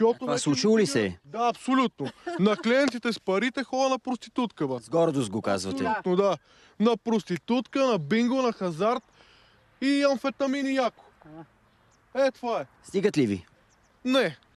Защото Това случило ли се? Е? Да, абсолютно. На клиентите с парите хора на проститутка. Бе. С гордост го казвате. Абсолютно, да. На проститутка, на бинго, на хазарт и амфетамини яко. Е, това е. Стигат ли ви? Не.